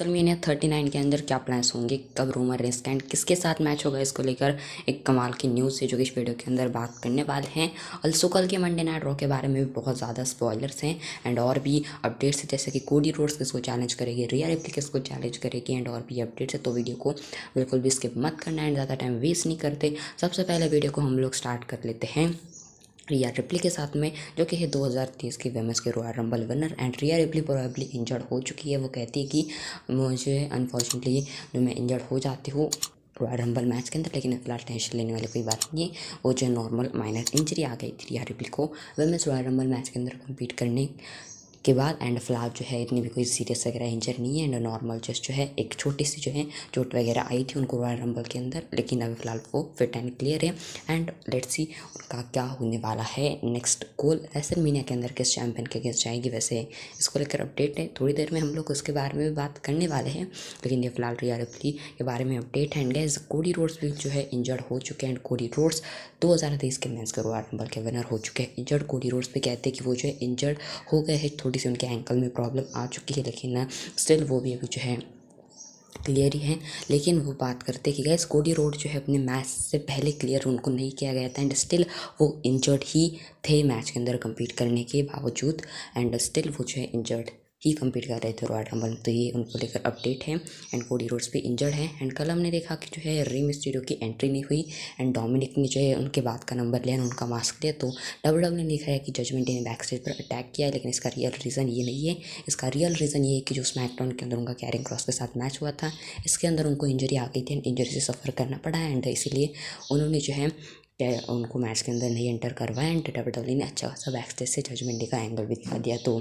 सलमीनिया thirty nine के अंदर क्या प्लान्स होंगे कब रूमर रिस्क एंड किसके साथ मैच होगा इसको लेकर एक कमाल की न्यूज़ से जो कि इस वीडियो के अंदर बात करने वाले हैं अल्सो कल के मंडे नाइट रॉ के बारे में भी बहुत ज़्यादा स्पॉयलर्स हैं एंड और भी अपडेट्स हैं जैसे कि कोडी रोड्स किसको चैलेंज करेगी रियर एप्ली किसको चैलेंज करेगी एंड और भी अपडेट्स है तो वीडियो को बिल्कुल भी स्किप मत करना एंड ज़्यादा टाइम वेस्ट नहीं करते सबसे पहले वीडियो को हम लोग स्टार्ट कर लेते हैं रिया रिप्ली के साथ में जो कि है 2023 की वेमेंस के royal rumble winner and Rhea Ripley probably injured हो चुकी है वो कहती है कि मुझे अनफॉर्चुनेटली जो मैं इंजर्ड हो जाती हूँ रॉयल रंबल मैच के अंदर लेकिन फिलहाल टेंशन लेने वाली कोई बात नहीं है वो जो नॉर्मल माइनर इंजरी आ गई थी रिया रिप्ली को वेमेंस रॉयल रंबल मैच के अंदर कम्पीट करने के बाद एंड फिलहाल जो है इतनी भी कोई सीरियस वगैरह इंजर नहीं है एंड नॉर्मल जस्ट जो है एक छोटी सी जो है चोट वगैरह आई थी उनको रॉयल रंबल के अंदर लेकिन अभी फिलहाल वो फिट एंड क्लियर है एंड लेट सी उनका क्या होने वाला है नेक्स्ट गोल ऐसे मीनिया के अंदर किस चैम्पियन के अगेंस्ट जाएगी वैसे इसको लेकर अपडेट है थोड़ी देर में हम लोग उसके बारे में भी बात करने वाले हैं लेकिन ये फिलहाल रियाल अफली के बारे में अपडेट है एंड गैस कोडी रोड्स भी जो है इंजर्ड हो चुके हैं एंड कोडी रोड्स दो हज़ार तेईस के मैं के रॉयल रंबल के विनर हो चुके हैं इंजर्ड कोडी रोड्स भी कहते हैं कि वो जो है इंजर्ड हो गए हैं थोड़ी सी उनके एंकल में प्रॉब्लम आ चुकी है लेकिन स्टिल वो भी अभी जो है क्लियर ही है लेकिन वो बात करते कि गैस कोडी रोड जो है अपने मैच से पहले क्लियर उनको नहीं किया गया था एंड स्टिल वो इंजर्ड ही थे मैच के अंदर कंप्लीट करने के बावजूद एंड स्टिल वो जो है इंजर्ड ही कंपीट कर रहे थे रॉयल रंबल तो ये उनको लेकर अपडेट है एंड कोडी रोड्स भी इंजर्ड है एंड कल हमने देखा कि जो है रिम स्टूडियो की एंट्री नहीं हुई एंड डोमिनिक ने जो है उनके बाद का नंबर लिया उनका मास्क लिया तो डब्ल्यू डब्ल्यू e ने लिखा है कि जजमेंट ने बैक स्टेज पर अटैक किया लेकिन इसका रियल रीज़न ये नहीं है इसका रियल रीज़न ये है कि जो स्मैकडाउन के अंदर उनका कैरिंग क्रॉस के साथ मैच हुआ था इसके अंदर उनको इंजरी आ गई थी एंड इंजरी से सफ़र करना पड़ा एंड इसीलिए उन्होंने जो है उनको मैच के अंदर नहीं एंटर करवाया एंड डब्ल्यू डब्ल्यू ने अच्छा खासा बैक स्टेज से जजमेंट डे का एंगल भी दिखा दिया तो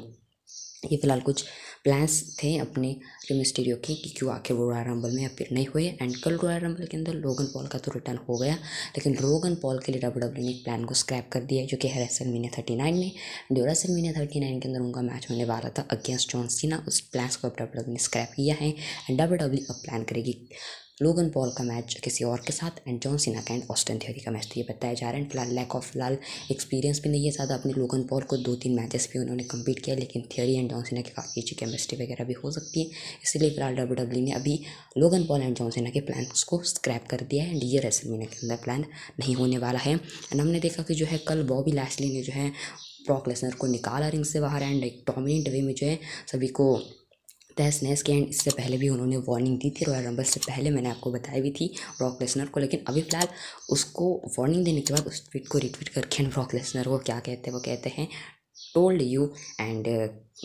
ये फ़िलहाल कुछ प्लान्स थे अपने फिल्म स्टूडियो के कि क्यों आखिर वो रॉयल रंबल में अपीयर नहीं हुए एंड कल रॉयल रंबल के अंदर रोगन पॉल का तो रिटर्न हो गया लेकिन रोगन पॉल के लिए डब्ल्यू डब्ल्यू e ने एक प्लान को स्क्रैप कर दिया जो कि रेसल मीने थर्टी नाइन में ड्यूरासन मीने थर्टी नाइन के अंदर उनका मैच होने वाला था अगेंस्ट जॉन सीना उस प्लान को अब डब्ल्यू डब्ल्यू e ने स्क्रैप किया है एंड डब्ल्यू डब्ल्यू अब प्लान करेगी लोगन पॉल का मैच किसी और के साथ एंड जॉन सिना का एंड ऑस्टन थ्योरी का मैच तो ये बताया जा रहा है फिलहाल लैक ऑफ फिलहाल एक्सपीरियंस भी नहीं है ज़्यादा अपने लोगन पॉल को दो तीन मैचेस भी उन्होंने कम्पीट किया लेकिन थ्योरी एंड जॉन सिना की काफ़ी अच्छी केमिस्ट्री वगैरह भी हो सकती है इसलिए फिलहाल डब्ल्यू डब्ल्यू e ने अभी Logan Paul and John Sinha के प्लान को स्क्रैप कर दिया है एंड ये रेसल रेसलमीना के अंदर प्लान नहीं होने वाला है एंड हमने देखा कि जो है कल बॉबी लैसली ने जो है प्रॉक लेसनर को निकाला रिंग से बाहर एंड एक डोमिनेंट वे में जो है सभी को तहस नहस के एंड इससे पहले भी उन्होंने वार्निंग दी थी रॉयल रंबल से पहले मैंने आपको बताई भी थी ब्रॉक लेसनर को लेकिन अभी फ़िलहाल उसको वार्निंग देने के बाद उस ट्वीट को रिट्वीट करके एंड ब्रॉक लेसनर को क्या कहते हैं वो कहते हैं टोल्ड यू एंड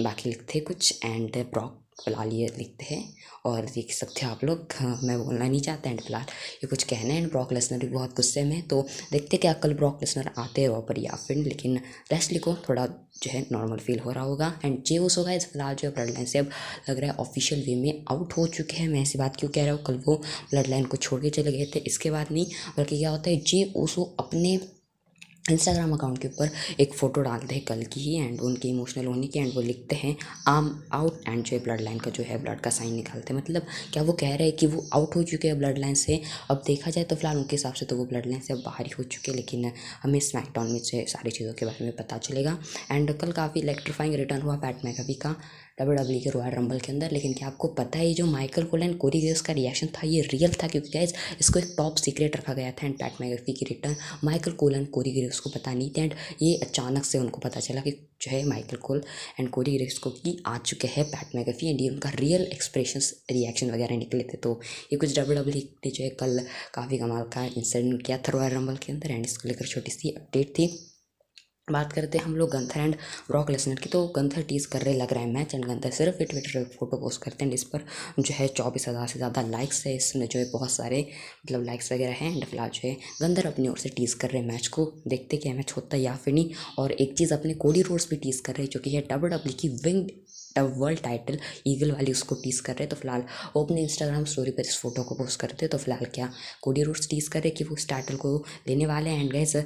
बाकी लिखते कुछ एंड ब्रॉक फिलहाल ये लिखते हैं और देख सकते हो आप लोग मैं बोलना नहीं चाहता एंड फिलहाल ये कुछ कहना है एंड ब्रॉक लेसनर भी बहुत गुस्से में तो देखते क्या कल ब्रॉक लेसनर आते हैं वहाँ पर या फिर लेकिन रेस्ट लिखो थोड़ा जो है नॉर्मल फील हो रहा होगा एंड जे वो होगा इस फिलहाल जो है ब्लड लाइन से अब लग रहा है ऑफिशियल वे में आउट हो चुके हैं मैं ऐसी बात क्यों कह रहा हूँ कल वो ब्लड लाइन को छोड़ के चले गए थे इसके बाद नहीं बल्कि क्या होता है जे ओसो अपने इंस्टाग्राम अकाउंट के ऊपर एक फ़ोटो डालते हैं कल की ही एंड उनके इमोशनल होने की एंड वो लिखते हैं आम आउट एंड जो है ब्लड लाइन का जो है ब्लड का साइन निकालते हैं मतलब क्या वो कह रहे हैं कि वो आउट हो चुके हैं ब्लड लाइन से अब देखा जाए तो फिलहाल उनके हिसाब से तो वो ब्लड लाइन से बाहर ही हो चुके हैं लेकिन हमें स्मैकडाउन में से सारी चीज़ों के बारे में पता चलेगा एंड कल काफ़ी इलेक्ट्रीफाइंग रिटर्न हुआ पैट मैकअपी का डब्ल्यू डब्ल्यू के रॉयल रंबल के अंदर लेकिन क्या आपको पता है जो Michael Cole and Corey Graves का रिएक्शन था ये रियल था क्योंकि गाइज इसको एक टॉप सीक्रेट रखा गया था एंड पैट मैगफी की return Michael Cole and Corey Graves को पता नहीं थे एंड ये अचानक से उनको पता चला कि जो है Michael Cole and Corey Graves को कि आ चुके हैं पैट मैगफी एंड ये उनका रियल एक्सप्रेशन रिएक्शन वगैरह निकले थे तो ये कुछ डब्ल्यू डब्ल्यू ने जो है कल काफ़ी कमाल का इंसिडेंट किया था रॉयल रंबल के अंदर एंड इसको लेकर छोटी सी अपडेट थी बात करते हैं हम लोग गंथर एंड ब्रॉक लेसनर की तो गंथर टीज कर रहे लग रहा है मैच एंड गंथर सिर्फ ये ट्विटर पर फोटो पोस्ट करते हैं इस पर जो है चौबीस हज़ार से ज़्यादा लाइक्स है इसमें जो है बहुत सारे मतलब लाइक्स वगैरह हैं एंड फिलहाल जो है गंधर अपनी ओर से टीज़ कर रहे हैं मैच को देखते क्या मैच होता है या फिर नहीं और एक चीज़ अपने कोडी रोड्स भी टीज़ कर रहे हैं जो कि है डब्ल्यू डब्ल्यू e की विंग टब वर्ल्ड टाइटल ईगल वाली उसको टीस कर रहे तो फिलहाल वो अपने इंस्टाग्राम स्टोरी पर इस फोटो को पोस्ट करते हैं तो फिलहाल क्या कोडी रूट्स टीस कर रहे कि वो उस टाइटल को लेने वाले हैं एंड गैस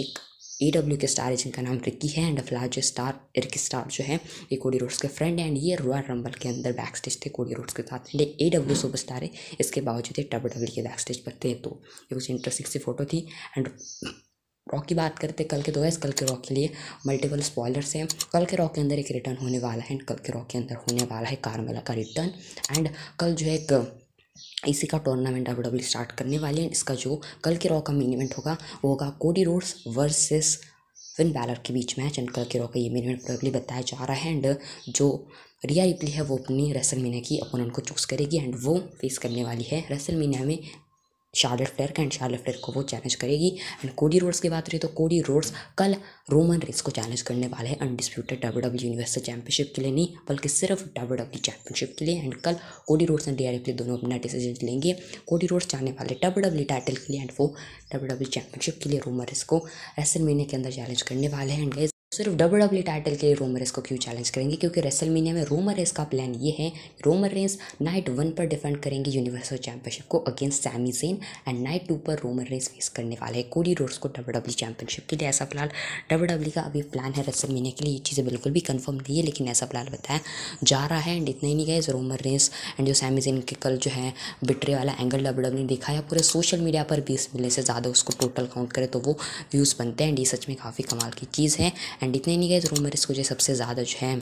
एक ए डब्ल्यू के स्टार है जिनका नाम रिक्की है एंड फिलहाल जो स्टार रिक्की स्टार जो है ये कोडी रोड्स के फ्रेंड एंड ये रॉयल रंबल के अंदर बैक स्टेज थे कोडी रोड्स के साथ and A W superstar है इसके बावजूद ये डब्ल्यू डब्ल्यू e के बैक स्टेज पर थे तो ये कुछ इंटरेस्टिंग सी फोटो थी एंड रॉक की बात करते कल के दो है कल के रॉक के लिए मल्टीपल स्पॉयलर्स हैं कल के रॉक के अंदर एक रिटर्न होने वाला है एंड कल के रॉक के अंदर होने वाला है कारमेला का रिटर्न एंड कल जो है एक इसी का टूर्नामेंट डब्ल्यू डब्ल्यू स्टार्ट करने वाले हैं इसका जो कल के रॉ का मेन इवेंट होगा वो होगा Cody Rhodes versus Finn Balor के बीच मैच एंड कल के रॉ का ये मेन इवेंट प्रोबेबली बताया जा रहा है एंड जो रिया रिपली है वो अपनी रेसल मीनिया की अपोनेंट को चूज करेगी एंड वो फेस करने वाली है रेसल मीनिया में शार्लेट फ्लेयर का एंड शार्लेट फ्लेयर को वो चैलेंज करेगी एंड कोडी रोड्स की बात रही तो कोडी रोड्स कल रोमन रेस को चैलेंज करने वाले हैं undisputed W W universal championship के लिए नहीं बल्कि सिर्फ डब्ल्यू डब्ल्यू चैंपियनशिप के लिए एंड कल Cody Rhodes and D R दोनों अपना डिसीजन लेंगे कोडी रोड्स जाने वाले डब्ल्यू डब्ल्यू टाइटल के लिए एंड वो डब्ल्यू डब्ल्यू चैंपियनशिप के लिए रोमन रेस को ऐसे महीने के अंदर चैलेंज करने वाले हैं एंड सिर्फ डब्ल्यू डब्ल्यू टाइटल के लिए रोमर रेस को क्यों चैलेंज करेंगे क्योंकि रेसलमीनिया में रोमर रेस का प्लान ये है रोमर रेस नाइट वन पर डिफेंड करेंगे यूनिवर्सल चैंपियनशिप को against Sami Zayn and night two पर रोमर रेस फेस करने वाले हैं कोडी रोड्स को डब्ल्यू डब्ल्यू चैंपियनशिप के लिए ऐसा फिलहाल डब्ल्यू डब्ल्यू का अभी प्लान है रेसलमीनिया के लिए ये चीज़ें बिल्कुल भी कन्फर्म नहीं है लेकिन ऐसा प्लान बताया जा रहा है एंड इतना ही नहीं गए रोमर रेस एंड जो सैमी जेन के कल जो है बिटरे वाला एंगल डब्ल्यू डब्ल्यू दिखाया पूरे सोशल मीडिया पर बीस मिलने से ज़्यादा उसको टोटल काउंट करें तो वो व्यूज़ बनते हैं एंड ये सच में काफ़ी कमाल की चीज़ है एंड इतने नहीं गए रूम तो मेरे को जो सबसे ज़्यादा जो है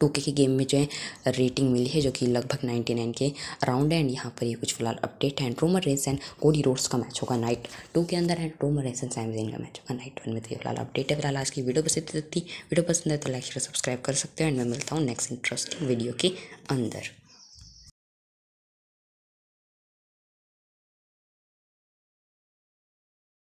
टू के गेम में जो है रेटिंग मिली है जो कि लगभग 99 के अराउंड है एंड यहाँ पर ये कुछ फिलहाल अपडेट है Roman Reigns and Cody Rhodes का मैच होगा नाइट टू के अंदर है रोमर रेंस एंड सैमजिन का मैच होगा नाइट वन में तो ये फिलहाल अपडेट है फिलहाल आज की वीडियो पसंद थी वीडियो पसंद है तो लाइक शेयर सब्सक्राइब कर सकते हो एंड मैं मिलता हूँ नेक्स्ट इंटरेस्टिंग वीडियो के अंदर